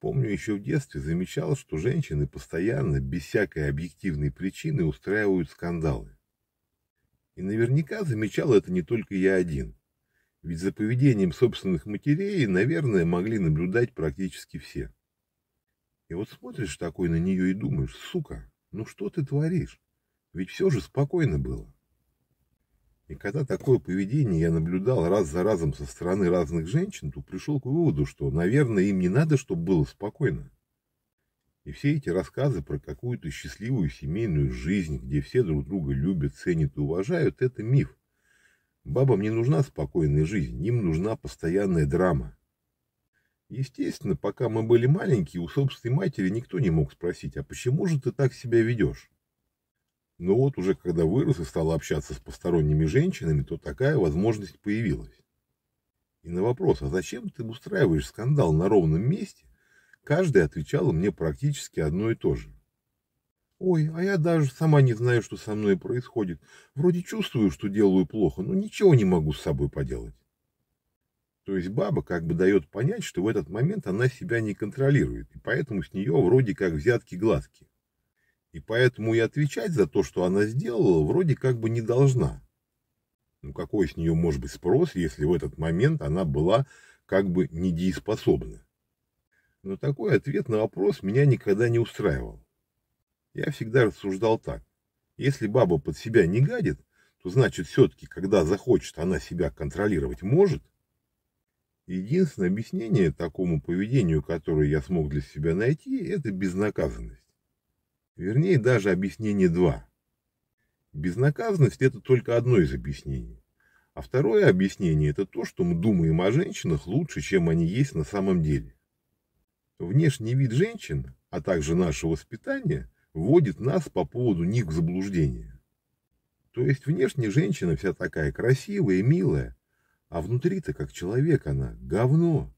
Помню, еще в детстве замечал, что женщины постоянно, без всякой объективной причины, устраивают скандалы. И наверняка замечал это не только я один. Ведь за поведением собственных матерей, наверное, могли наблюдать практически все. И вот смотришь такой на нее и думаешь, сука, ну что ты творишь? Ведь все же спокойно было. И когда такое поведение я наблюдал раз за разом со стороны разных женщин, то пришел к выводу, что, наверное, им не надо, чтобы было спокойно. И все эти рассказы про какую-то счастливую семейную жизнь, где все друг друга любят, ценят и уважают, это миф. Бабам не нужна спокойная жизнь, им нужна постоянная драма. Естественно, пока мы были маленькие, у собственной матери никто не мог спросить, а почему же ты так себя ведешь? Но вот уже когда вырос и стал общаться с посторонними женщинами, то такая возможность появилась. И на вопрос, а зачем ты устраиваешь скандал на ровном месте, каждая отвечала мне практически одно и то же. Ой, а я даже сама не знаю, что со мной происходит. Вроде чувствую, что делаю плохо, но ничего не могу с собой поделать. То есть баба как бы дает понять, что в этот момент она себя не контролирует, и поэтому с нее вроде как взятки гладкие. И поэтому и отвечать за то, что она сделала, вроде как бы не должна. Ну какой с нее может быть спрос, если в этот момент она была как бы недееспособна? Но такой ответ на вопрос меня никогда не устраивал. Я всегда рассуждал так. Если баба под себя не гадит, то значит все-таки, когда захочет, она себя контролировать может. Единственное объяснение такому поведению, которое я смог для себя найти, это безнаказанность. Вернее, даже объяснение два. Безнаказанность – это только одно из объяснений. А второе объяснение – это то, что мы думаем о женщинах лучше, чем они есть на самом деле. Внешний вид женщин, а также наше воспитание, вводит нас по поводу них в заблуждение. То есть внешне женщина вся такая красивая и милая, а внутри-то как человек она – говно.